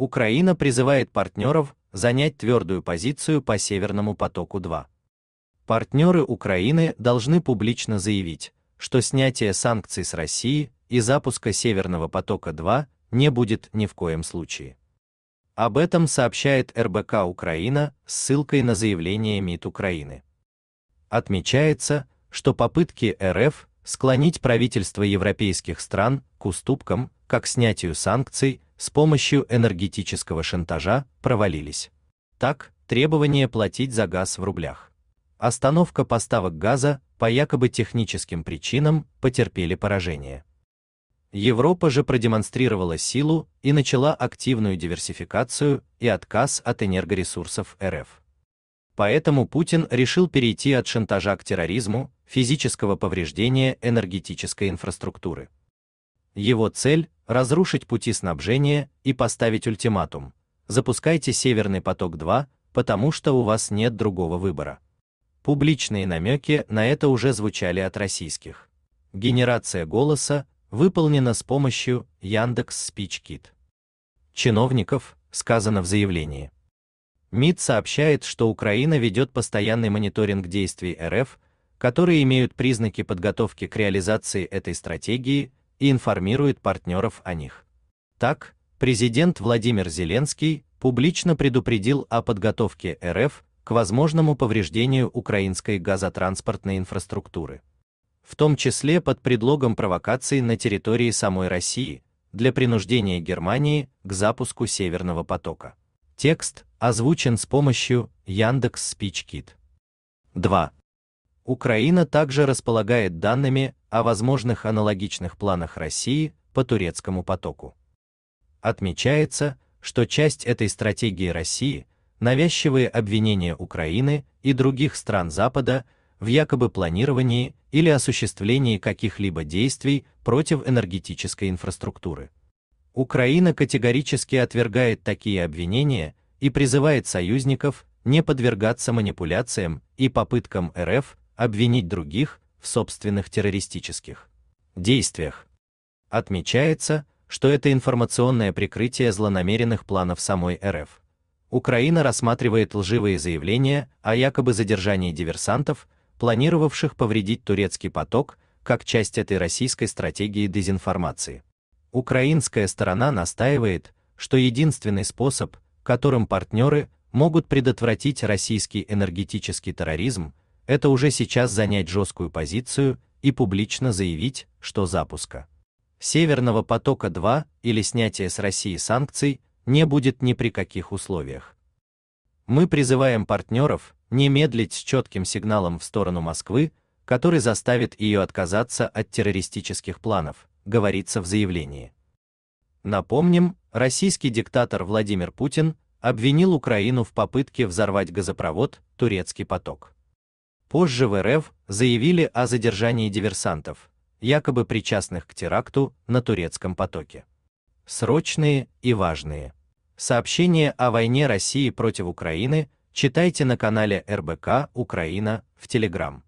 Украина призывает партнеров занять твердую позицию по Северному потоку-2. Партнеры Украины должны публично заявить, что снятие санкций с России и запуска Северного потока-2 не будет ни в коем случае. Об этом сообщает РБК Украина с ссылкой на заявление МИД Украины. Отмечается, что попытки РФ склонить правительства европейских стран к уступкам, как снятию санкций, с помощью энергетического шантажа провалились. Так, требование платить за газ в рублях. Остановка поставок газа по якобы техническим причинам потерпели поражение. Европа же продемонстрировала силу и начала активную диверсификацию и отказ от энергоресурсов РФ. Поэтому Путин решил перейти от шантажа к терроризму, физического повреждения энергетической инфраструктуры. Его цель разрушить пути снабжения и поставить ультиматум. Запускайте Северный поток-2, потому что у вас нет другого выбора. Публичные намеки на это уже звучали от российских. Генерация голоса выполнена с помощью Яндекс SpeechKit. Чиновников, сказано в заявлении. МИД сообщает, что Украина ведет постоянный мониторинг действий РФ, которые имеют признаки подготовки к реализации этой стратегии и информирует партнеров о них. Так, президент Владимир Зеленский публично предупредил о подготовке РФ к возможному повреждению украинской газотранспортной инфраструктуры, в том числе под предлогом провокации на территории самой России для принуждения Германии к запуску Северного потока. Текст озвучен с помощью Яндекс Спичкит. 2. Украина также располагает данными о возможных аналогичных планах России по турецкому потоку. Отмечается, что часть этой стратегии России – навязчивые обвинения Украины и других стран Запада в якобы планировании или осуществлении каких-либо действий против энергетической инфраструктуры. Украина категорически отвергает такие обвинения и призывает союзников не подвергаться манипуляциям и попыткам РФ обвинить других в собственных террористических действиях. Отмечается, что это информационное прикрытие злонамеренных планов самой РФ. Украина рассматривает лживые заявления о якобы задержании диверсантов, планировавших повредить турецкий поток, как часть этой российской стратегии дезинформации. Украинская сторона настаивает, что единственный способ, которым партнеры могут предотвратить российский энергетический терроризм, это уже сейчас занять жесткую позицию и публично заявить, что запуска Северного потока 2 или снятия с России санкций не будет ни при каких условиях. Мы призываем партнеров не медлить с четким сигналом в сторону Москвы, который заставит ее отказаться от террористических планов, говорится в заявлении. Напомним, российский диктатор Владимир Путин обвинил Украину в попытке взорвать газопровод Турецкий поток. Позже в РФ заявили о задержании диверсантов, якобы причастных к теракту на турецком потоке. Срочные и важные. Сообщение о войне России против Украины читайте на канале РБК Украина в Телеграм.